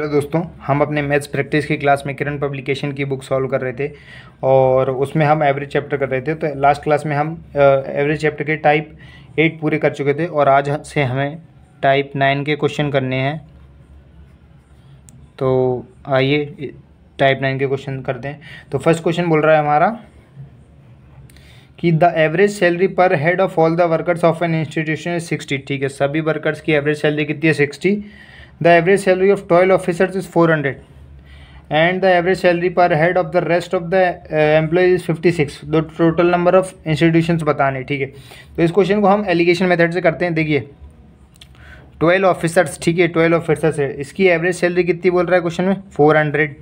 hello दोस्तों हम अपने मैथ्स प्रैक्टिस की क्लास में किरण पब्लिकेशन की बुक सॉल्व कर रहे थे और उसमें हम एवरेज चैप्टर कर रहे थे तो लास्ट क्लास में हम एवरेज चैप्टर के टाइप एट पूरे कर चुके थे और आज से हमें टाइप नाइन के क्वेश्चन करने हैं तो आइए टाइप नाइन के क्वेश्चन करते हैं तो फर्स्ट क्वेश्चन बोल रहा है हमारा कि the average salary per head of all the workers of an institution is sixty ठीक है सभी वर्कर्स की एवरेज सैलरी कितनी है sixty the average salary of twelve officers is four hundred and the average salary per head of the rest of the employees is fifty six दो total number of institution बताने ठीक है तो इस question को हम एलिगेशन मेथड से करते हैं देखिए ट्वेल्व ऑफिसर्स ठीक है ट्वेल्व ऑफिसर्स है इसकी एवरेज सैलरी कितनी बोल रहा है क्वेश्चन में फोर हंड्रेड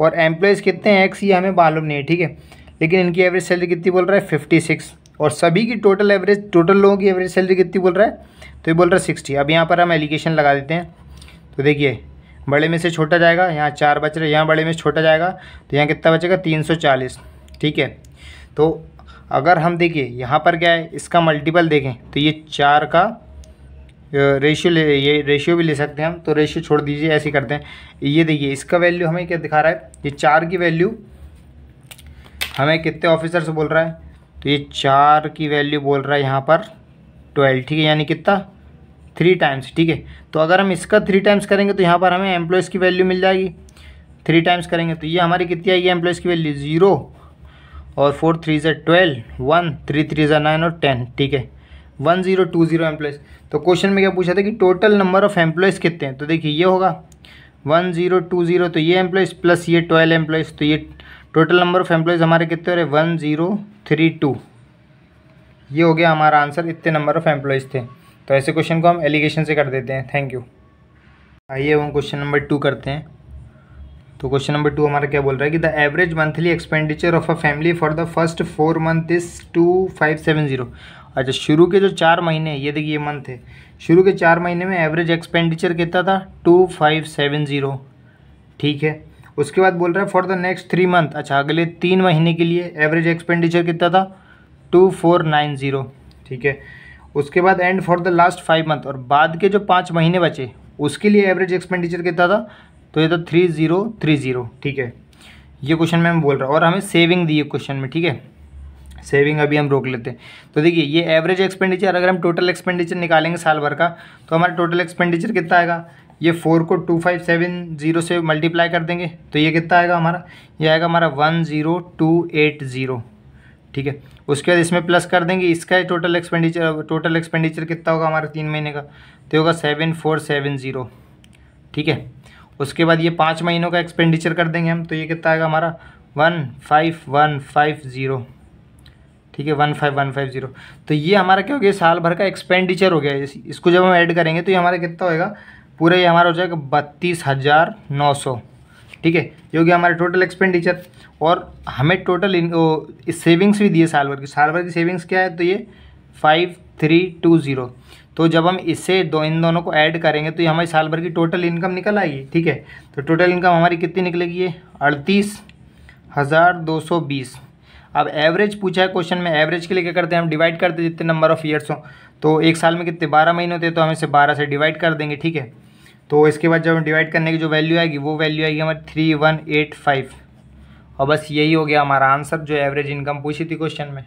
और एम्प्लॉयज़ कितने हैं एक्स ये हमें मालूम नहीं है ठीक है लेकिन इनकी एवरेज सैलरी कितनी बोल रहा है फिफ्टी सिक्स और सभी की टोटल एवरेज टोटल लोगों की एवरेज सैलरी कितनी बोल रहा है तो ये बोल रहा है सिक्सटी अब यहाँ पर हम एलिगेशन लगा देते हैं तो देखिए बड़े में से छोटा जाएगा यहाँ चार बच रहे यहाँ बड़े में से छोटा जाएगा तो यहाँ कितना बचेगा तीन सौ चालीस ठीक है तो अगर हम देखिए यहाँ पर क्या है इसका मल्टीपल देखें तो ये चार का रेशियो ले ये रेशियो भी ले सकते हैं हम तो रेशियो छोड़ दीजिए ऐसे करते हैं ये देखिए इसका वैल्यू हमें क्या दिखा रहा है ये चार की वैल्यू हमें कितने ऑफिसर से बोल रहा है तो ये चार की वैल्यू बोल रहा है यहाँ पर ट्वेल्व ठीक है यानी कितना थ्री टाइम्स ठीक है तो अगर हम इसका थ्री टाइम्स करेंगे तो यहाँ पर हमें एम्प्लॉयज़ की वैल्यू मिल जाएगी थ्री टाइम्स करेंगे तो ये हमारी कितनी आएगी एम्प्लॉयज़ की वैल्यू ज़ीरो और फोर थ्री ज़ा ट्वेल्व वन थ्री थ्री ज़ा नाइन और टेन ठीक है one zero two zero employees तो क्वेश्चन में क्या पूछा था कि टोटल नंबर ऑफ़ एम्प्लॉयज़ कितने हैं तो देखिए ये होगा वन ज़ीरो टू ज़ीरो तो ये एम्प्लॉयज़ प्लस ये ट्वेल्व एम्प्लॉयज़ तो ये टोटल नंबर ऑफ़ एम्प्लॉयज़ हमारे कितने हो रहे वन ज़ीरो थ्री टू ये हो गया हमारा आंसर इतने नंबर ऑफ़ एम्प्लॉयज़ थे तो ऐसे क्वेश्चन को हम एलिगेशन से कर देते हैं थैंक यू आइए हम क्वेश्चन नंबर टू करते हैं तो क्वेश्चन नंबर टू हमारा क्या बोल रहा है कि the average monthly expenditure of a family for the first four month is two five seven zero अच्छा शुरू के जो चार महीने ये देखिए ये मंथ है शुरू के चार महीने में एवरेज एक्सपेंडिचर कितना था टू फाइव सेवन ज़ीरो ठीक है उसके बाद बोल रहा है for the next three month अच्छा अगले तीन महीने के लिए एवरेज एक्सपेंडिचर कितना था टू फोर नाइन ज़ीरो ठीक है उसके बाद and for the last five month और बाद के जो पाँच महीने बचे उसके लिए एवरेज एक्सपेंडिचर कितना था तो ये था थ्री ज़ीरो थ्री ज़ीरो ठीक है ये क्वेश्चन में हम बोल रहा हूँ और हमें सेविंग दी है क्वेश्चन में ठीक है सेविंग अभी हम रोक लेते हैं तो देखिए ये एवरेज एक्सपेंडिचर अगर हम टोटल एक्सपेंडिचर निकालेंगे साल भर का तो हमारा टोटल एक्सपेंडिचर कितना आएगा ये फोर को टू फाइव सेवन जीरो से मल्टीप्लाई कर देंगे तो ये कितना आएगा हमारा ये आएगा हमारा one zero two eight zero ठीक है उसके बाद इसमें प्लस कर देंगे इसका टोटल एक्सपेंडिचर टोटल एक्सपेंडिचर कितना होगा हमारा तीन महीने का तो होगा सेवन फोर सेवन ज़ीरो ठीक है उसके बाद ये पाँच महीनों का एक्सपेंडिचर कर देंगे हम तो ये कितना आएगा हमारा one five one five zero ठीक है one five one five zero तो ये हमारा क्या हो गया साल भर का एक्सपेंडिचर हो गया इसको जब हम ऐड करेंगे तो ये हमारा कितना होएगा पूरा ये हमारा हो जाएगा बत्तीस हज़ार नौ सौ ठीक है ये हो गया हमारा टोटल एक्सपेंडिचर और हमें टोटल इन सेविंग्स भी दिए साल भर की साल भर की सेविंग्स क्या है तो ये फाइव थ्री टू ज़ीरो तो जब हम इसे दो इन दोनों को ऐड करेंगे तो ये हमारी साल भर की टोटल इनकम निकल आएगी ठीक है तो टोटल इनकम हमारी कितनी निकलेगी ये अड़तीस हज़ार दो सौ बीस अब एवरेज पूछा है क्वेश्चन में एवरेज के लिए क्या करते हैं हम डिवाइड करते हैं जितने नंबर ऑफ़ ईयर्स हों तो एक साल में कितने बारह महीने होते हैं तो हम इसे बारह से डिवाइड कर देंगे ठीक है तो इसके बाद जब डिवाइड करने की जो वैल्यू आएगी वो वैल्यू आएगी हमारी थ्री वन एट फाइव और बस यही हो गया हमारा आंसर जो एवरेज इनकम पूछी थी क्वेश्चन में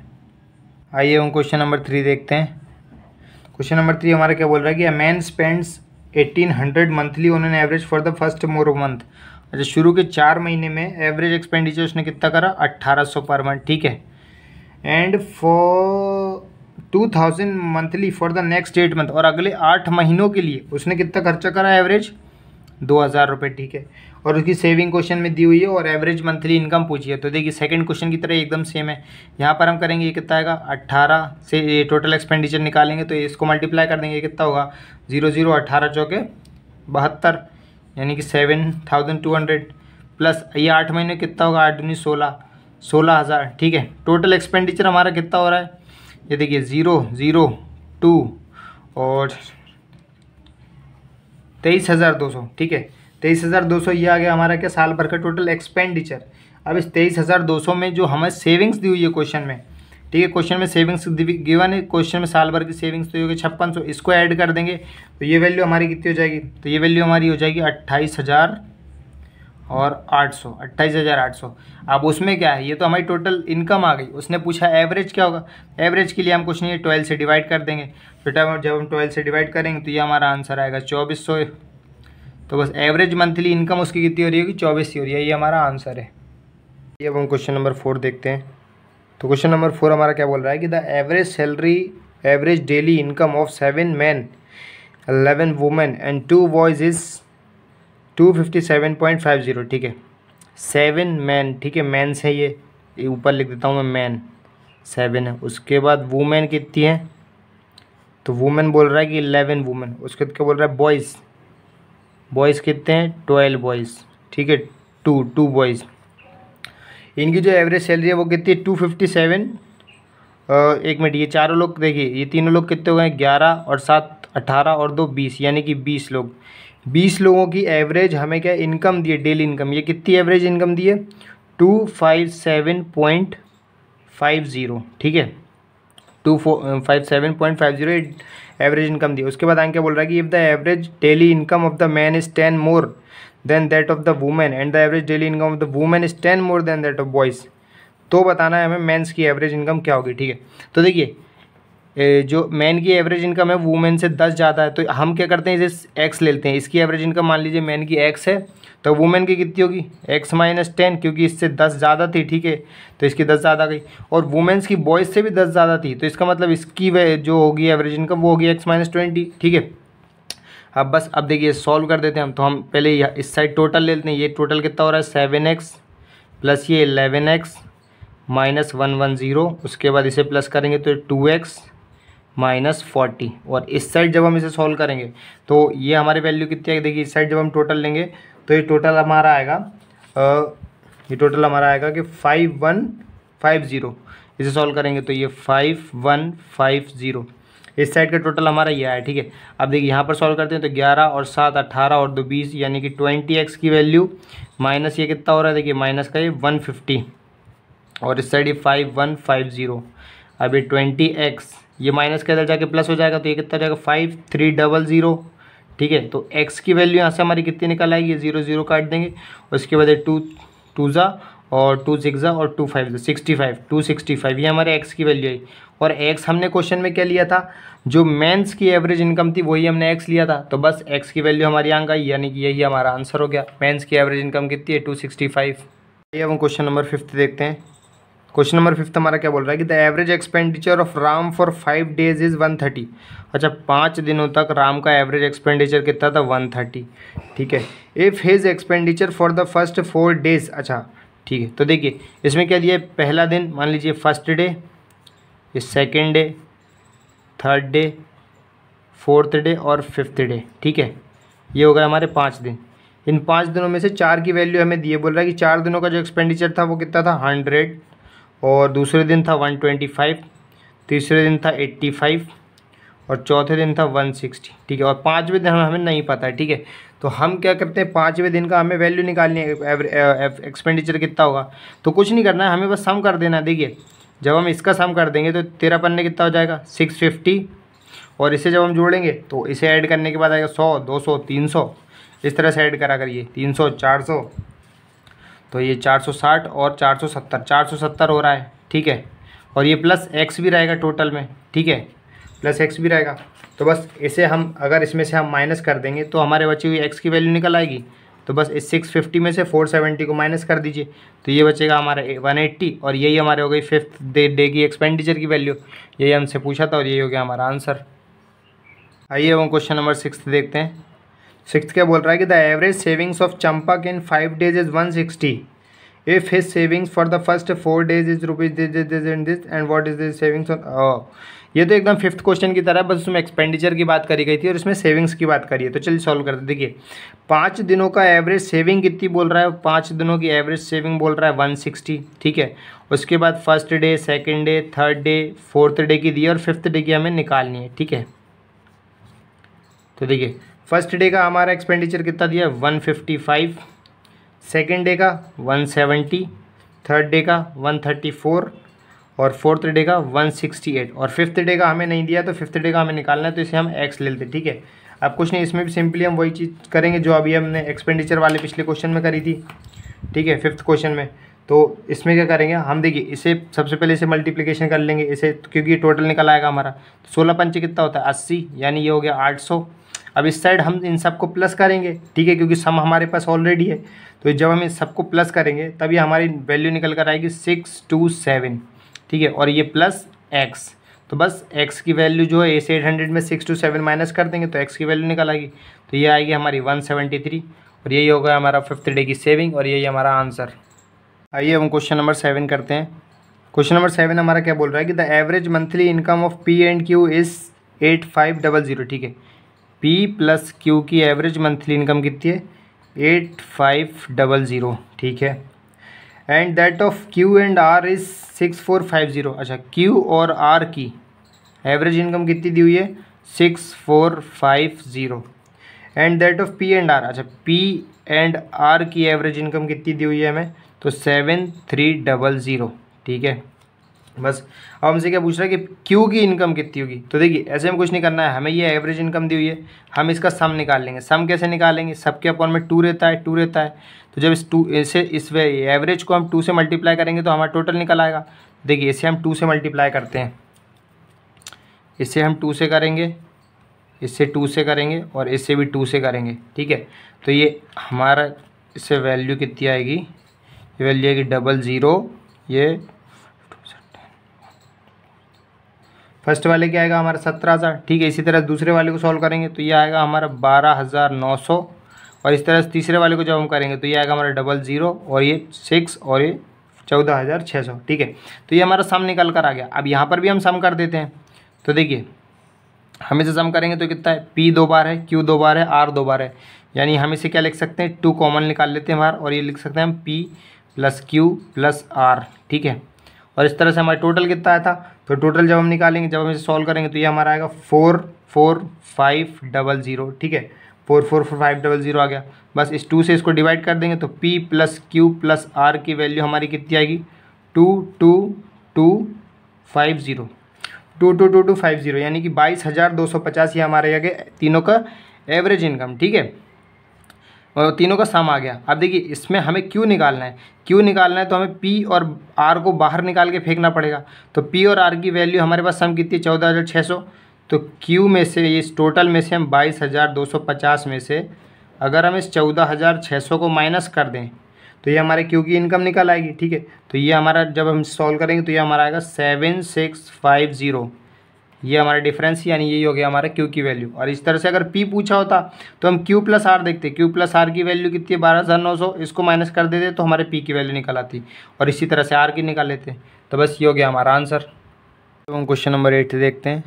आइए हम क्वेश्चन नंबर थ्री देखते हैं क्वेश्चन नंबर थ्री हमारा क्या बोल रहा है कि a man spends eighteen hundred monthly उन्होंने average for the first more month अच्छा शुरू के चार महीने में एवरेज एक्सपेंडिचर उसने कितना करा अट्ठारह सौ पर मंथ ठीक है and for two thousand monthly for the next eight month और अगले आठ महीनों के लिए उसने कितना खर्चा करा एवरेज दो हज़ार रुपये ठीक है और उसकी सेविंग क्वेश्चन में दी हुई है और एवरेज मंथली इनकम पूछी है तो देखिए सेकंड क्वेश्चन की तरह एकदम सेम है यहाँ पर हम करेंगे ये कितना आएगा अट्ठारह से ये टोटल एक्सपेंडिचर निकालेंगे तो इसको मल्टीप्लाई कर देंगे कितना होगा जीरो जीरो अट्ठारह चौके बहत्तर यानी कि seven thousand two hundred plus ये आठ महीने कितना होगा आठ उन्नीस सोलह सोलह हज़ार ठीक है टोटल एक्सपेंडिचर हमारा कितना हो रहा है ये देखिए ज़ीरो ज़ीरो टू और तेईस हज़ार दो सौ ठीक है तेईस हज़ार दो सौ ये आ गया हमारा क्या साल भर का टोटल एक्सपेंडिचर अब इस तेईस हज़ार दो सौ में जो हमें सेविंग्स दी हुई है क्वेश्चन में ठीक है क्वेश्चन में सेविंग्स गिवन है क्वेश्चन में साल भर की सेविंग्स तो होगी छप्पन सौ इसको ऐड कर देंगे तो ये वैल्यू हमारी कितनी हो जाएगी तो ये वैल्यू हमारी हो जाएगी अट्ठाईस हज़ार और आठ सौ अट्ठाईस हज़ार आठ सौ अब उसमें क्या है ये तो हमारी टोटल इनकम आ गई उसने पूछा एवरेज क्या होगा एवरेज के लिए हम कुछ नहीं है ट्वेल्व से डिवाइड कर देंगे बेटा तो जब हम ट्वेल्व से डिवाइड करेंगे तो ये हमारा आंसर आएगा चौबीस सौ तो बस एवरेज मंथली इनकम उसकी कितनी हो रही होगी चौबीस ही हो रही है ये हमारा आंसर है ये अब हम क्वेश्चन नंबर फोर देखते हैं तो क्वेश्चन नंबर फोर हमारा क्या बोल रहा है कि the average salary average daily income of seven man eleven women and two boys is two fifty seven point five zero ठीक है सेवन मैन ठीक है मैंस है ये ऊपर लिख देता हूँ मैं मैन सेवन है उसके बाद वुमेन कितनी है तो वुमेन बोल रहा है कि इलेवन वुमेन उसके बाद क्या बोल रहा है बॉयज़ बॉयज़ कितने हैं ट्वेल्व बॉयज़ ठीक है टू टू बॉयज़ इनकी जो एवरेज सैलरी है वो कितनी है टू फिफ्टी सेवन एक मिनट ये चारों लोग देखिए ये तीनों लोग कितने हो गए ग्यारह और सात अट्ठारह और दो बीस यानी कि बीस लोग बीस लोगों की एवरेज हमें क्या इनकम दी है डेली इनकम ये कितनी एवरेज इनकम दी है two five seven point five zero ठीक है two four five seven point five zero average income दी उसके बाद आगे क्या बोल रहा है कि if the average daily income of the man is ten more than that of the women and the average daily income of the women is ten more than that of boys तो बताना है हमें mains की average income क्या होगी ठीक है तो देखिए जो मैन की एवरेज इनकम है वुमेन से दस ज़्यादा है तो हम क्या करते हैं इसे एक्स लेते हैं इसकी एवरेज इनकम मान लीजिए मैन की एक्स है तो वुमेन की कितनी होगी एक्स माइनस टेन क्योंकि इससे दस ज़्यादा थी ठीक है तो इसकी दस ज़्यादा गई और वुमेन्स की बॉयज़ से भी दस ज़्यादा थी तो इसका मतलब इसकी वे जो होगी एवरेज इनकम वो होगी एक्स माइनस ट्वेंटी ठीक है अब बस अब देखिए सॉल्व कर देते हैं हम तो हम पहले इस साइड टोटल ले लेते हैं ये टोटल कितना हो रहा है सेवन एक्स प्लस ये eleven x minus one one zero उसके बाद इसे प्लस करेंगे तो टू एक्स माइनस फोर्टी और इस साइड जब हम इसे सॉल्व करेंगे तो ये हमारी वैल्यू कितनी आएगी देखिए इस साइड जब हम टोटल लेंगे तो ये टोटल हमारा आएगा आ, ये टोटल हमारा आएगा कि फाइव वन फाइव ज़ीरो इसे सॉल्व करेंगे तो ये फाइव वन फाइव ज़ीरो इस साइड का टोटल हमारा ये है ठीक है अब देखिए यहाँ पर सॉल्व करते हैं तो ग्यारह और सात अट्ठारह और दो बीस यानी कि ट्वेंटी एक्स की वैल्यू माइनस ये कितना हो रहा है देखिए माइनस का ये वन फिफ्टी और इस साइड ये फाइव वन फाइव ज़ीरो अभी ट्वेंटी एक्स ये माइनस के अंदर जाके प्लस हो जाएगा तो ये कितना जाएगा फाइव थ्री डबल ज़ीरो ठीक है तो एक्स की वैल्यू यहाँ से हमारी कितनी निकल आएगी जीरो ज़ीरो काट देंगे उसके बाद टू टू ज़ा और टू सिक्स ज़ा और टू फाइव ज़ा sixty five two sixty five ये हमारे एक्स की वैल्यू आई और एक्स हमने क्वेश्चन में क्या लिया था जो मेंस की एवरेज इनकम थी वही हमने एक्स लिया था तो बस एक्स की वैल्यू हमारी यहाँ आई यानी कि यही हमारा आंसर हो गया मेंस की एवरेज इनकम कितनी है टू सिक्सटी फाइव ये हम क्वेश्चन नंबर फिफ्थ देखते हैं क्वेश्चन नंबर फिफ्थ हमारा क्या बोल रहा है कि the average expenditure of Ram for five days is one thirty अच्छा पाँच दिनों तक राम का एवरेज एक्सपेंडिचर कितना था वन थर्टी ठीक है if his expenditure for the first four days अच्छा ठीक है तो देखिए इसमें क्या दिया पहला दिन मान लीजिए first day second day third day fourth day और फिफ्थ डे ठीक है ये हो गया हमारे पाँच दिन इन पाँच दिनों में से चार की वैल्यू हमें दिए बोल रहा है कि चार दिनों का जो एक्सपेंडिचर था वो कितना था हंड्रेड और दूसरे दिन था वन ट्वेंटी फाइव तीसरे दिन था एट्टी फाइव और चौथे दिन था वन सिक्सटी ठीक है और पाँचवें दिन हमें नहीं पता है ठीक है तो हम क्या करते हैं पाँचवें दिन का हमें वैल्यू निकालनी है एक्सपेंडिचर कितना होगा तो कुछ नहीं करना है हमें बस सम कर देना देखिए जब हम इसका सम कर देंगे तो तेरह पन्ने कितना हो जाएगा सिक्स फिफ्टी और इसे जब हम जोड़ेंगे तो इसे ऐड करने के बाद आएगा सौ दो सौ तीन सौ इस तरह से ऐड करा करिए तीन सौ चार सौ तो ये 460 और 470 470 हो रहा है ठीक है और ये प्लस एक्स भी रहेगा टोटल में ठीक है प्लस एक्स भी रहेगा तो बस इसे हम अगर इसमें से हम माइनस कर देंगे तो हमारे बची हुई एक्स की वैल्यू निकल आएगी तो बस इस सिक्स फिफ्टी में से फोर सेवेंटी को माइनस कर दीजिए तो ये बचेगा हमारा वन एट्टी और यही हमारे हो गई फिफ्थ डे डे की एक्सपेंडिचर की वैल्यू यही हमसे पूछा था और यही हो गया हमारा आंसर आइए हम क्वेश्चन नंबर सिक्स देखते हैं सिक्स क्या बोल रहा है कि the average savings of Champak in five days is one sixty if his savings for the first four days is rupees this this this and this and what is this savings on ये तो एकदम fifth question की तरह बस उसमें expenditure की बात करी गई थी और इसमें सेविंग्स की बात करी है तो चलिए सॉल्व करते देखिए पाँच दिनों का एवरेज सेविंग कितनी बोल रहा है पाँच दिनों की एवरेज सेविंग बोल रहा है वन सिक्सटी ठीक है उसके बाद first day second day third day fourth day की दी और फिफ्थ डे की हमें निकालनी है ठीक है तो देखिए फर्स्ट डे का हमारा एक्सपेंडिचर कितना दिया है one fifty five second day का वन सेवेंटी थर्ड डे का वन थर्टी फोर और फोर्थ डे का वन सिक्सटी एट और फिफ्थ डे का हमें नहीं दिया तो फिफ्थ डे का हमें निकालना है तो इसे हम एक्स ले लेते ठीक है अब कुछ नहीं इसमें भी सिंपली हम वही चीज़ करेंगे जो अभी हमने एक्सपेंडिचर वाले पिछले क्वेश्चन में करी थी ठीक है फिफ्थ क्वेश्चन में तो इसमें क्या करेंगे हम देखिए इसे सबसे पहले इसे मल्टीप्लिकेशन कर लेंगे इसे क्योंकि टोटल निकल आएगा हमारा तो सोलह पंच कितना होता है अस्सी यानी ये हो गया आठ सौ अब इस साइड हम इन सबको प्लस करेंगे ठीक है क्योंकि सम हमारे पास ऑलरेडी है तो जब हम इन सबको प्लस करेंगे तब ये हमारी वैल्यू निकल कर आएगी सिक्स टू सेवन ठीक है और ये प्लस एक्स तो बस एक्स की वैल्यू जो है इस एट हंड्रेड में सिक्स टू सेवन माइनस कर देंगे तो एक्स की वैल्यू निकल आएगी तो ये आएगी हमारी वन सेवेंटी थ्री और यही होगा हमारा फिफ्थ डे की सेविंग और यही हमारा आंसर आइए हम क्वेश्चन नंबर सेवन करते हैं क्वेश्चन नंबर सेवन हमारा क्या बोल रहा है कि the average monthly income of P and Q is eight five double zero ठीक है पी प्लस क्यू की एवरेज मंथली इनकम कितनी है एट फाइव डबल ज़ीरो ठीक है and that of Q and R is six four five zero अच्छा Q और R की एवरेज इनकम कितनी दी हुई है six four five zero and that of P and R अच्छा पी एंड आर की एवरेज इनकम कितनी दी हुई है हमें तो सेवन थ्री डबल ज़ीरो ठीक है बस अब हमसे क्या पूछ रहा है कि क्यू की इनकम कितनी होगी तो देखिए ऐसे में कुछ नहीं करना है हमें ये एवरेज इनकम दी हुई है हम इसका सम निकाल लेंगे सम कैसे निकालेंगे सबके अपॉन में टू रहता है टू रहता है तो जब इस टू इसे इस वे एवरेज को हम टू से मल्टीप्लाई करेंगे तो हमारा टोटल निकल आएगा देखिए इसे हम टू से मल्टीप्लाई करते हैं इसे हम टू से करेंगे इससे टू से करेंगे और इससे भी टू से करेंगे ठीक है तो ये हमारा इससे वैल्यू कितनी आएगी ये वैल्यू आएगी डबल ज़ीरो ये फर्स्ट वाले क्या आएगा हमारा सत्रह हज़ार ठीक है इसी तरह दूसरे वाले को सॉल्व करेंगे तो ये आएगा हमारा बारह हज़ार नौ सौ और इस तरह तीसरे वाले को जब हम करेंगे तो ये आएगा हमारा डबल ज़ीरो और ये सिक्स और ये चौदह हज़ार छः सौ ठीक है तो ये हमारा सम निकल कर आ गया अब यहाँ पर भी हम सम कर देते हैं तो देखिए हम इसे सम करेंगे तो कितना है पी दो बार है क्यू दो बार है आर दो बार है यानी हम इसे क्या लिख सकते हैं टू कॉमन निकाल लेते हैं हमारा और ये लिख सकते हैं हम P plus Q plus R ठीक है और इस तरह से हमारा टोटल कितना आया था तो टोटल जब हम निकालेंगे जब हम इसे सॉल्व करेंगे तो ये हमारा आएगा four four five double zero ठीक है four four four five double zero आ गया बस इस टू से इसको डिवाइड कर देंगे तो P plus Q plus R की वैल्यू हमारी कितनी आएगी two two two five zero two two two two five zero यानी कि बाईस हज़ार दो सौ पचास ये हमारे आगे तीनों का एवरेज इनकम ठीक है और तीनों का सम आ गया अब देखिए इसमें हमें क्यू निकालना है क्यू निकालना है तो हमें पी और आर को बाहर निकाल के फेंकना पड़ेगा तो पी और आर की वैल्यू हमारे पास सम कितनी है चौदह हज़ार छः सौ तो क्यू में से इस टोटल में से हम बाईस हज़ार दो सौ पचास में से अगर हम इस चौदह हज़ार छः सौ को माइनस कर दें तो ये हमारे क्यू की इनकम निकल आएगी ठीक है तो ये हमारा जब हम सॉल्व करेंगे तो ये हमारा आएगा सेवन सिक्स फाइव ज़ीरो ये हमारा डिफरेंस यानी यही हो गया हमारा क्यू की वैल्यू और इस तरह से अगर पी पूछा होता तो हम क्यू प्लस आर देखते क्यू प्लस आर की वैल्यू कितनी है बारह हज़ार नौ सौ इसको माइनस कर देते तो हमारे पी की वैल्यू निकल आती और इसी तरह से आर की निकाल लेते तो बस ये हो गया हमारा आंसर तो हम क्वेश्चन नंबर एट देखते हैं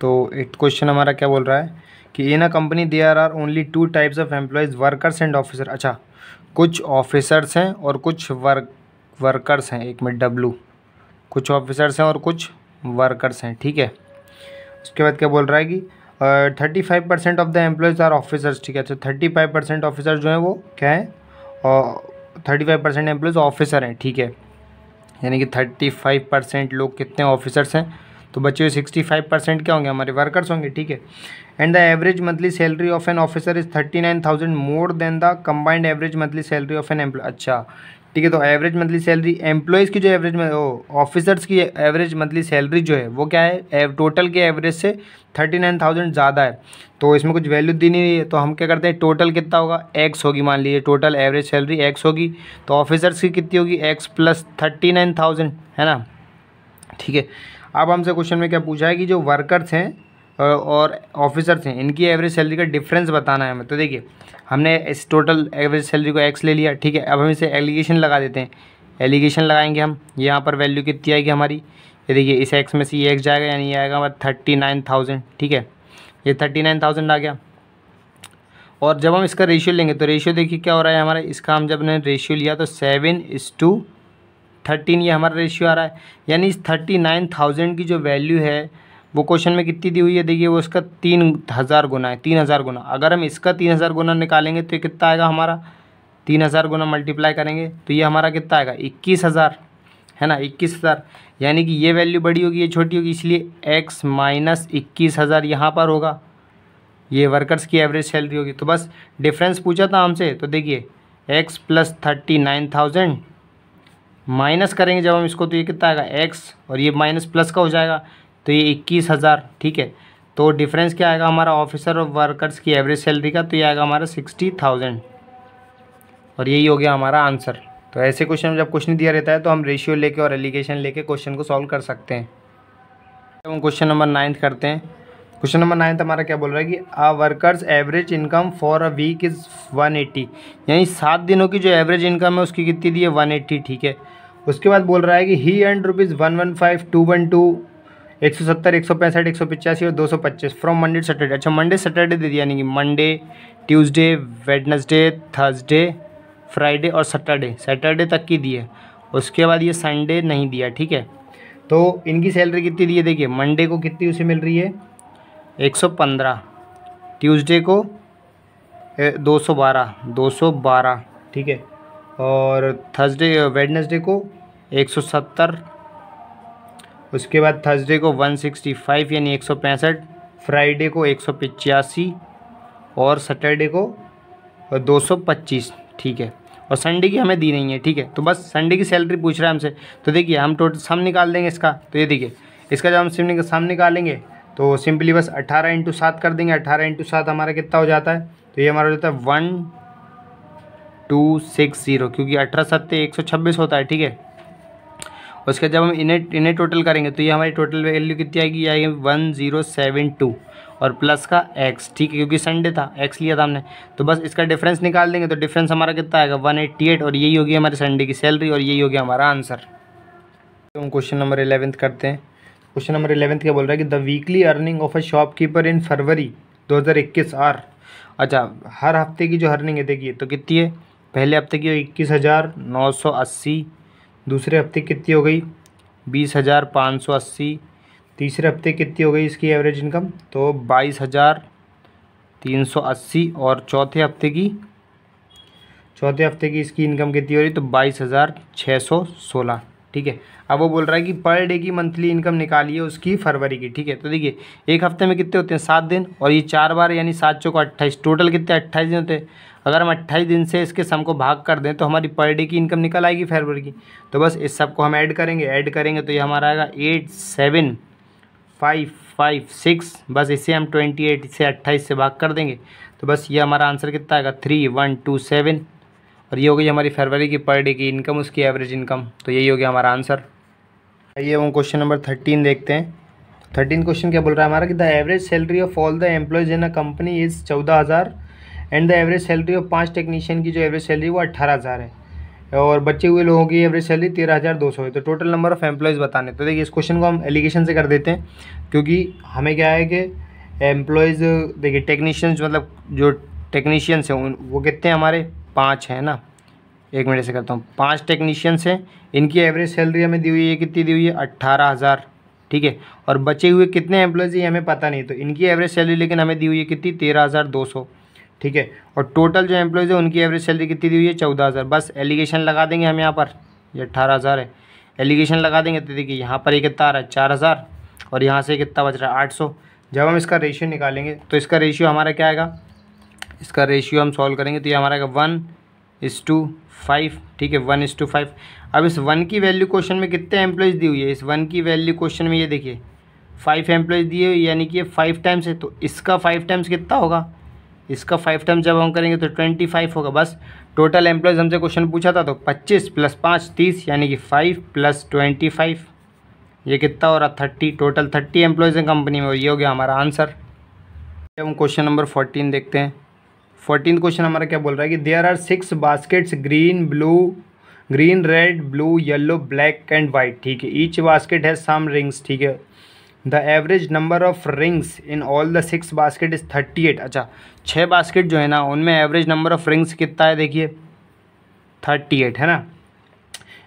तो एट क्वेश्चन हमारा क्या बोल रहा है कि in a company are are only two types of employees workers and officer अच्छा कुछ ऑफिसर्स हैं और कुछ वर्क वर्कर्स हैं एक मिनट डब्लू कुछ ऑफिसर्स हैं और कुछ वर्कर्स हैं ठीक है उसके बाद क्या बोल रहा है कि thirty five percent of the employees are officers ठीक है तो थर्टी फाइव परसेंट ऑफिसर जो हैं वो क्या हैं और thirty five percent employees officer हैं ठीक है यानी कि थर्टी फाइव परसेंट लोग कितने ऑफिसर्स हैं तो बच्चे हुए सिक्सटी फाइव परसेंट क्या होंगे हमारे वर्कर्स होंगे ठीक है and the average monthly salary of an officer is thirty nine thousand more than the combined average monthly salary of an employee अच्छा ठीक है तो एवरेज मंथली सैलरी एम्प्लॉयज़ की जो एवरेज ऑफिसर्स की एवरेज मंथली सैलरी जो है वो क्या है टोटल के एवरेज से थर्टी नाइन थाउजेंड ज़्यादा है तो इसमें कुछ वैल्यू दी नहीं है तो हम क्या करते हैं टोटल कितना होगा एक्स होगी मान लीजिए टोटल एवरेज सैलरी एक्स होगी तो ऑफिसर्स की कितनी होगी x plus thirty nine thousand है ना ठीक है अब हमसे क्वेश्चन में क्या पूछा है कि जो वर्कर्स हैं और ऑफिसर्स हैं इनकी एवरेज सैलरी का डिफरेंस बताना है हमें तो देखिए हमने इस टोटल एवरेज सैलरी को एक्स ले लिया ठीक है अब हम इसे एलिगेशन लगा देते हैं एलिगेशन लगाएंगे हम यहाँ पर वैल्यू कितनी आएगी हमारी ये देखिए इस एक्स में से ये एक्स जाएगा यानी ये आएगा हमारा थर्टी नाइन थाउजेंड ठीक है ये थर्टी नाइन थाउजेंड आ गया और जब हम इसका रेशियो लेंगे तो रेशियो देखिए क्या हो रहा है हमारा इसका हम जब ने रेशियो लिया तो सेवन इस टू थर्टीन ये हमारा रेशियो आ रहा है यानी इस थर्टी नाइन थाउजेंड की जो वैल्यू है वो क्वेश्चन में कितनी दी हुई है देखिए वो इसका तीन हज़ार गुना है तीन हज़ार गुना अगर हम इसका तीन हज़ार गुना निकालेंगे तो ये कितना आएगा हमारा तीन हज़ार गुना मल्टीप्लाई करेंगे तो ये हमारा कितना आएगा इक्कीस हज़ार है ना इक्कीस हज़ार यानी कि ये वैल्यू बड़ी होगी ये छोटी होगी इसलिए एक्स माइनस इक्कीस हज़ार यहाँ पर होगा ये वर्कर्स की एवरेज सैलरी होगी तो बस डिफ्रेंस पूछा था हमसे तो देखिए x plus thirty nine thousand minus करेंगे जब हम इसको तो ये कितना आएगा एक्स और ये माइनस प्लस का हो जाएगा तो ये इक्कीस हज़ार ठीक है तो डिफरेंस क्या आएगा हमारा ऑफिसर और वर्कर्स की एवरेज सैलरी का तो ये आएगा हमारा सिक्सटी थाउजेंड और यही हो गया हमारा आंसर तो ऐसे क्वेश्चन में जब क्वेश्चन दिया रहता है तो हम रेशियो लेके और एलिगेशन लेके क्वेश्चन को सॉल्व कर सकते हैं हम क्वेश्चन नंबर नाइन्थ करते हैं क्वेश्चन नंबर नाइन्थ हमारा क्या बोल रहा है कि ah workers average income for a week is one eighty यानी सात दिनों की जो एवरेज इनकम है उसकी कितनी दी है वन एट्टी ठीक है उसके बाद बोल रहा है कि he and rupees one one five two one two एक सौ सत्तर एक सौ पैंसठ एक सौ पिचासी और दो सौ पच्चीस फ्रॉम मंडे सैटरडे अच्छा मंडे सैटरडे दे दिया यानी कि Monday Tuesday Wednesday Thursday Friday और सैटरडे सैटरडे तक की दी है उसके बाद ये संडे नहीं दिया ठीक है तो इनकी सैलरी कितनी दी है देखिए मंडे को कितनी उसे मिल रही है एक सौ पंद्रह ट्यूजडे को दो सौ बारह दो सौ बारह ठीक है और थर्सडे वेडनसडे को एक सौ सत्तर उसके बाद थर्सडे को 165 यानी एक फ्राइडे को एक और सैटरडे को 225 ठीक है और संडे की हमें दी नहीं है ठीक है तो बस संडे की सैलरी पूछ रहा है हमसे तो देखिए हम टोटल सम निकाल देंगे इसका तो ये देखिए इसका जब हम सिम सम निकालेंगे तो सिंपली बस अट्ठारह इंटू सात कर देंगे अट्ठारह इंटू सात हमारा कितना हो जाता है तो ये हमारा हो जाता है वन टू सिक्स ज़ीरो क्योंकि अठारह सत्तर एक सौ छब्बीस होता है ठीक है उसके जब हम इन्हें इन्हें टोटल करेंगे तो ये हमारी टोटल वैल्यू कितनी आएगी आएगी वन ज़ीरो सेवन टू और प्लस का एक्स ठीक है क्योंकि संडे था एक्स लिया था हमने तो बस इसका डिफरेंस निकाल देंगे तो डिफरेंस हमारा कितना आएगा वन एट्टी एट और यही होगी हमारे संडे की सैलरी और यही होगी हमारा आंसर तो हम क्वेश्चन नंबर इलेवंथ करते हैं क्वेश्चन नंबर एलेवंथ क्या बोल रहा है कि the weekly earning of a shopkeeper in February इक्कीस आर अच्छा हर हफ्ते की जो अर्निंग है देखिए तो कितनी है पहले हफ्ते की इक्कीस हज़ार नौ सौ अस्सी दूसरे हफ्ते कितनी हो गई बीस हज़ार पाँच सौ अस्सी तीसरे हफ्ते कितनी हो गई इसकी एवरेज इनकम तो बाईस हज़ार तीन सौ अस्सी और चौथे हफ्ते की चौथे हफ्ते की इसकी इनकम कितनी हो रही तो बाईस हज़ार छः सौ सोलह ठीक है अब वो बोल रहा है कि पर डे की मंथली इनकम निकालिए उसकी फरवरी की ठीक है तो देखिए एक हफ्ते में कितने होते हैं सात दिन और ये चार बार यानी सात चौको अट्ठाईस टोटल कितने अट्ठाईस दिन होते हैं अगर हम अट्ठाईस दिन से इसके सम को भाग कर दें तो हमारी पर डे की इनकम निकल आएगी फरवरी की तो बस इस सब को हम ऐड करेंगे ऐड करेंगे तो ये हमारा आएगा eight seven five five six बस इसे हम ट्वेंटी एट से अट्ठाईस से भाग कर देंगे तो बस ये हमारा आंसर कितना आएगा थ्री वन टू सेवन और ये हो गई हमारी फरवरी की पर डे की इनकम उसकी एवरेज इनकम तो यही हो गया हमारा आंसर आइए हम क्वेश्चन नंबर थर्टीन देखते हैं थर्टीन क्वेश्चन क्या बोल रहा है हमारा कि the average salary of all the employees in a company is चौदह हज़ार and the average salary of पांच टेक्नीशियन की जो एवरेज सैलरी वो अट्ठारह हज़ार है और बचे हुए लोगों की एवरेज सैलरी तेरह हज़ार दो सौ है तो टोटल नंबर ऑफ़ एम्प्लॉयज़ बताने तो देखिए इस क्वेश्चन को हम एलिगेशन से कर देते हैं क्योंकि हमें क्या है कि एम्प्लॉयज़ देखिए टेक्नीशियंस मतलब जो टेक्नीशियंस हैं वो कितने हमारे पाँच है ना एक मिनट से करता हूँ पाँच टेक्नीशियंस हैं इनकी एवरेज सैलरी हमें दी हुई है कितनी दी हुई है अट्ठारह हज़ार ठीक है और बचे हुए कितने एम्प्लॉयज़ ये हमें पता नहीं तो इनकी एवरेज सैलरी लेकिन हमें दी हुई है कितनी तेरह हज़ार दो सौ ठीक है और टोटल जो एम्प्लॉयज़ है उनकी एवरेज सैलरी कितनी दी हुई है चौदह हज़ार बस एलिगेशन लगा देंगे हम यहाँ पर ये अट्ठारह हज़ार है एलिगेशन लगा देंगे तो देखिए यहाँ पर ये कितना आ रहा है चार हज़ार और यहाँ से कितना बच रहा है आठ सौ जब हम इसका रेशियो निकालेंगे तो इसका रेशियो हमारा क्या आएगा इसका रेशियो हम सॉल्व करेंगे तो ये हमारा आएगा वन इस टू फाइव ठीक है वन इस टू फाइव अब इस वन की वैल्यू क्वेश्चन में कितने एम्प्लॉयज़ दी हुई है इस वन की वैल्यू क्वेश्चन में ये देखिए फाइव एम्प्लॉयज़ दिए हुए यानी कि ये फाइव टाइम्स है तो इसका फाइव टाइम्स कितना होगा इसका फाइव टाइम्स जब हम करेंगे तो ट्वेंटी फाइव होगा बस टोटल एम्प्लॉयज़ हमसे क्वेश्चन पूछा था तो पच्चीस प्लस पाँच तीस यानी कि फाइव प्लस ट्वेंटी फाइव ये कितना हो रहा थर्टी टोटल थर्टी एम्प्लॉयज़ हैं कंपनी में और ये हो गया हमारा आंसर हम क्वेश्चन नंबर फोर्टीन देखते हैं फोर्टीन क्वेश्चन हमारा क्या बोल रहा है कि there are six baskets green blue green red blue yellow black and white ठीक है ईच बास्केट है सम रिंग्स ठीक है the average number of rings in all the six basket is thirty eight अच्छा छः बास्केट जो है ना उनमें एवरेज नंबर ऑफ रिंग्स कितना है देखिए थर्टी एट है ना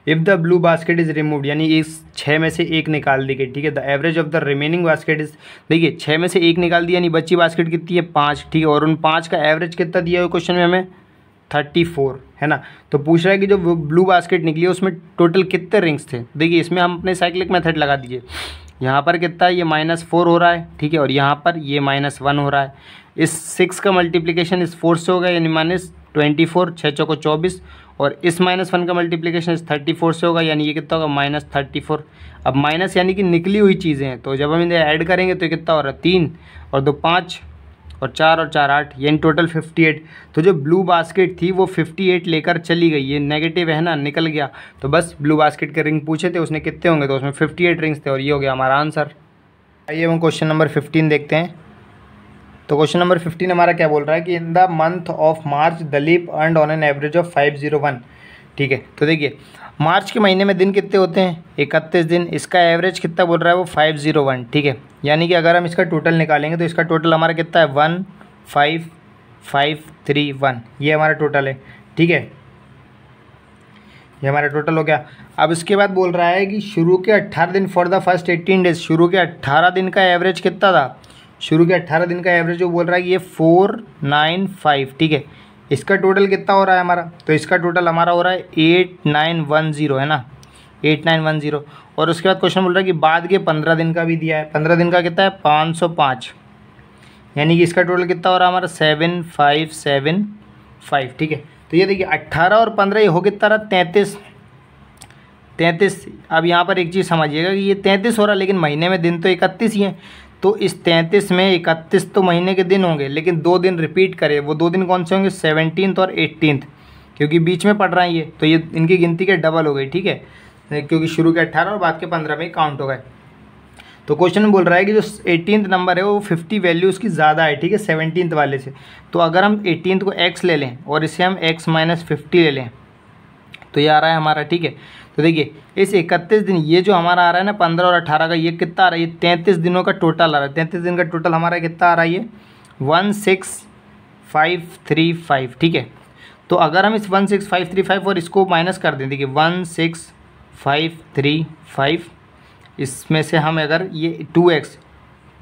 if the blue basket is remove यानी इस छः में से एक निकाल दी गई ठीक है the average of the remaining basket is देखिए छः में से एक निकाल दिया यानी बच्ची बास्केट कितनी है पाँच ठीक है और उन पाँच का एवरेज कितना दिया हुआ क्वेश्चन में हमें थर्टी फोर है ना तो पूछ रहा है कि जो ब्लू बास्केट निकली है उसमें टोटल कितने रिंग्स थे देखिए इसमें हम अपने साइक्लिक मेथड लगा दीजिए यहाँ पर कितना ये माइनस फोर हो रहा है ठीक है और यहाँ पर ये माइनस वन हो रहा है इस सिक्स का मल्टीप्लिकेशन इस फोर से होगा यानी माइनस ट्वेंटी फोर छः चौको चौबीस और इस माइनस वन का मल्टीप्लीकेशन इस थर्टी फोर से होगा यानी ये कितना होगा माइनस थर्टी फोर अब माइनस यानी कि निकली हुई चीज़ें हैं तो जब हम इन्हें ऐड करेंगे तो कितना हो रहा है तीन और दो पाँच और चार और चार आठ यानी टोटल फिफ्टी एट तो जो ब्लू बास्केट थी वो फिफ्टी एट लेकर चली गई ये नेगेटिव है ना निकल गया तो बस ब्लू बास्केट के रिंग पूछे थे उसने कितने होंगे तो उसमें फिफ्टी एट रिंग्स थे और ये हो गया हमारा आंसर आइए हम क्वेश्चन नंबर फिफ्टीन देखते हैं तो क्वेश्चन नंबर फिफ्टीन हमारा क्या बोल रहा है कि in the month of March Dalip earn on an average of five zero one ठीक है तो देखिए मार्च के महीने में दिन कितने होते हैं इकतीस दिन इसका एवरेज कितना बोल रहा है वो फाइव जीरो वन ठीक है यानी कि अगर हम इसका टोटल निकालेंगे तो इसका टोटल हमारा कितना है one five five three one ये हमारा टोटल है ठीक है ये हमारा टोटल हो गया अब इसके बाद बोल रहा है कि शुरू के अट्ठारह दिन for the first eighteen days शुरू के अट्ठारह दिन का एवरेज कितना था शुरू के अट्ठारह दिन का एवरेज जो बोल रहा है ये फोर नाइन फाइव ठीक है इसका टोटल कितना हो रहा है हमारा तो इसका टोटल हमारा हो रहा है एट नाइन वन ज़ीरो है ना एट नाइन वन ज़ीरो और उसके बाद क्वेश्चन बोल रहा है कि बाद के पंद्रह दिन का भी दिया है पंद्रह दिन का कितना है पाँच सौ पाँच यानी कि इसका टोटल कितना हो रहा है हमारा सेवन फाइव सेवन फाइव ठीक है तो ये देखिए अट्ठारह और पंद्रह ये हो कितना रहा तैंतीस तैंतीस अब यहाँ पर एक चीज़ समझिएगा कि ये तैंतीस हो रहा लेकिन महीने में दिन तो इकतीस ही है तो इस तैंतीस में इकतीस तो महीने के दिन होंगे लेकिन दो दिन रिपीट करें वो दो दिन कौन से होंगे सेवनटीन और एट्टीनथ क्योंकि बीच में पड़ रहा है ये तो ये इनकी गिनती के डबल हो गई ठीक है क्योंकि शुरू के अट्ठारह और बाद के पंद्रह में काउंट हो गए तो क्वेश्चन बोल रहा है कि जो एटीनथ नंबर है वो फिफ्टी वैल्यू उसकी ज़्यादा है ठीक है सेवनटीन्थ वाले से तो अगर हम एटीनथ को एक्स ले लें और इसे हम एक्स माइनस फिफ्टी ले लें तो ये आ रहा है हमारा ठीक है तो देखिए इस इकतीस दिन ये जो हमारा आ रहा है ना पंद्रह और अठारह का ये कितना आ रहा है ये तैंतीस दिनों का टोटल आ रहा है तैंतीस दिन का टोटल हमारा कितना आ रहा है ये one six five three five ठीक है तो अगर हम इस one six five three five और इसको माइनस कर दें देखिए one six five three five इसमें से हम अगर ये टू एक्स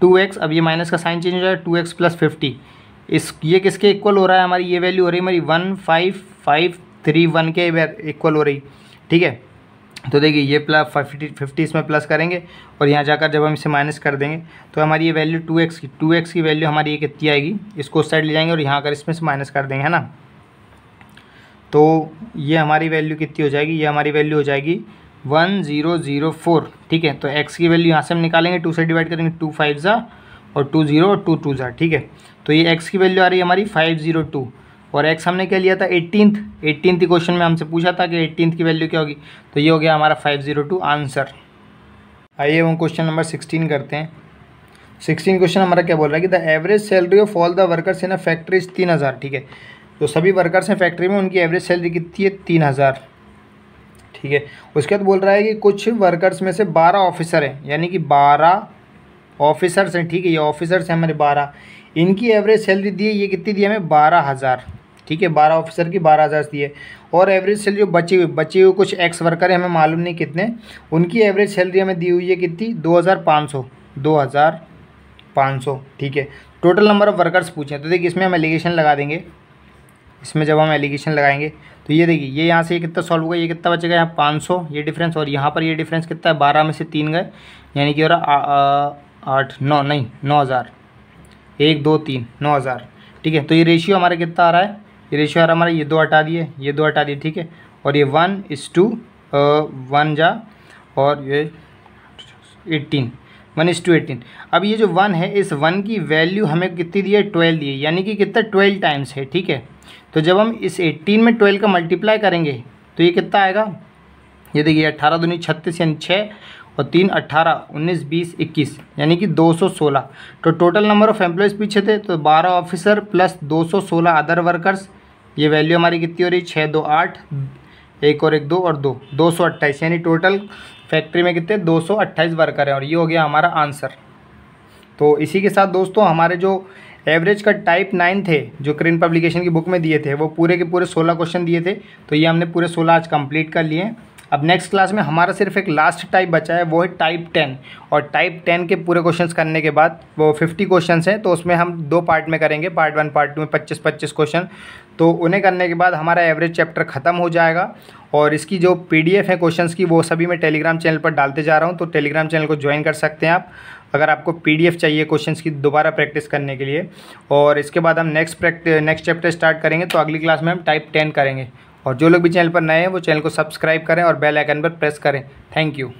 टू एक्स अब ये माइनस का साइन चेंज हो जाएगा टू एक्स प्लस फिफ्टी इस ये किसके इक्वल हो रहा है हमारी ये वैल्यू हो रही है हमारी one five five three one के इक्वल हो रही ठीक है तो देखिए ये प्लस फिफ्टी फिफ्टी इसमें प्लस करेंगे और यहाँ जाकर जब हम इसे माइनस कर देंगे तो हमारी ये वैल्यू टू एक्स की टू एक्स की वैल्यू हमारी ये कितनी आएगी इसको उस साइड ले जाएंगे और यहाँ अगर इसमें से माइनस कर देंगे है ना तो ये हमारी वैल्यू कितनी हो जाएगी ये हमारी वैल्यू हो जाएगी वन ज़ीरो ज़ीरो फोर ठीक है तो एक्स की वैल्यू यहाँ से हम निकालेंगे टू से डिवाइड करेंगे टू फाइव ज़ा और टू ज़ीरो और टू टू ज़ा ठीक है तो ये एक्स की वैल्यू आ रही है हमारी फाइव ज़ीरो टू और एक्स हमने क्या लिया था एट्टींथ एट्टींथ क्वेश्चन में हमसे पूछा था कि एट्टींथ की वैल्यू क्या होगी तो ये हो गया हमारा फाइव जीरो टू आंसर आइए हम क्वेश्चन नंबर सिक्सटीन करते हैं सिक्सटीन क्वेश्चन हमारा क्या बोल रहा है कि the average salary of all the workers in a factory is तीन हज़ार ठीक है तो सभी वर्कर्स हैं फैक्ट्री में उनकी एवरेज सैलरी कितनी है तीन हज़ार ठीक है उसके बाद बोल रहा है कि कुछ वर्कर्स में से बारह ऑफिसर हैं यानी कि बारह ऑफिसर्स हैं ठीक है ये ऑफिसर्स हैं हमारे बारह इनकी एवरेज सैलरी दी है ये कितनी दी है हमें बारह हज़ार ठीक है बारह ऑफिसर की बारह हज़ार सी है और एवरेज सैलरी जो बची हुई बची हुई कुछ एक्स वर्कर है हमें मालूम नहीं कितने उनकी एवरेज सैलरी हमें दी हुई है कितनी दो हज़ार पाँच सौ दो हज़ार पाँच सौ ठीक है टोटल नंबर ऑफ़ वर्कर्स पूछें तो देखिए इसमें हम एलिगेशन लगा देंगे इसमें जब हम एलिगेशन लगाएंगे तो ये देखिए ये यहाँ से ये कितना सॉल्व होगा ये कितना बचेगा यहाँ पाँच सौ ये डिफरेंस और यहाँ पर ये डिफरेंस कितना है बारह में से तीन गए यानी कि हो रहा आठ नौ नहीं नौ हज़ार एक दो तीन नौ हज़ार ठीक है तो ये रेशियो हमारा कितना आ रहा है ये रेशियो हमारा ये दो हटा दिए ये दो हटा दिए ठीक है और ये वन इस टू वन जा और ये एट्टीन वन इस टू एटीन अब ये जो वन है इस वन की वैल्यू हमें कितनी दी है ट्वेल्व दी है यानी कि कितना ट्वेल्व टाइम्स है ठीक है तो जब हम इस एट्टीन में ट्वेल्व का मल्टीप्लाई करेंगे तो ये कितना आएगा ये देखिए अट्ठारह दूनी छत्तीस यानी छः और तीन अट्ठारह उन्नीस बीस इक्कीस यानी कि दो सौ सोलह तो टोटल नंबर ऑफ एम्प्लॉयज़ पीछे थे तो बारह ऑफिसर प्लस दो सौ सोलह अदर वर्कर्स ये वैल्यू हमारी कितनी हो रही छः दो आठ एक और एक दो और दो दो सौ अट्ठाईस यानी टोटल फैक्ट्री में कितने दो सौ अट्ठाईस वर्कर हैं और ये हो गया हमारा आंसर तो इसी के साथ दोस्तों हमारे जो एवरेज का टाइप नाइन थे जो क्रीन पब्लिकेशन की बुक में दिए थे वो पूरे के पूरे सोलह क्वेश्चन दिए थे तो ये हमने पूरे सोलह आज कंप्लीट कर लिए अब नेक्स्ट क्लास में हमारा सिर्फ एक लास्ट टाइप बचा है वो है टाइप टेन और टाइप टेन के पूरे क्वेश्चन करने के बाद वो फिफ्टी क्वेश्चन हैं तो उसमें हम दो पार्ट में करेंगे पार्ट वन पार्ट टू में पच्चीस पच्चीस क्वेश्चन तो उन्हें करने के बाद हमारा एवरेज चैप्टर ख़त्म हो जाएगा और इसकी जो पी है क्वेश्चन की वो सभी मैं टेलीग्राम चैनल पर डालते जा रहा हूँ तो टेलीग्राम चैनल को ज्वाइन कर सकते हैं आप अगर आपको पीडीएफ चाहिए क्वेश्चंस की दोबारा प्रैक्टिस करने के लिए और इसके बाद हम नेक्स्ट प्रैक्ट नेक्स्ट चैप्टर स्टार्ट करेंगे तो अगली क्लास में हम टाइप टेन करेंगे और जो लोग भी चैनल पर नए हैं वो चैनल को सब्सक्राइब करें और बेल आइकन पर प्रेस करें थैंक यू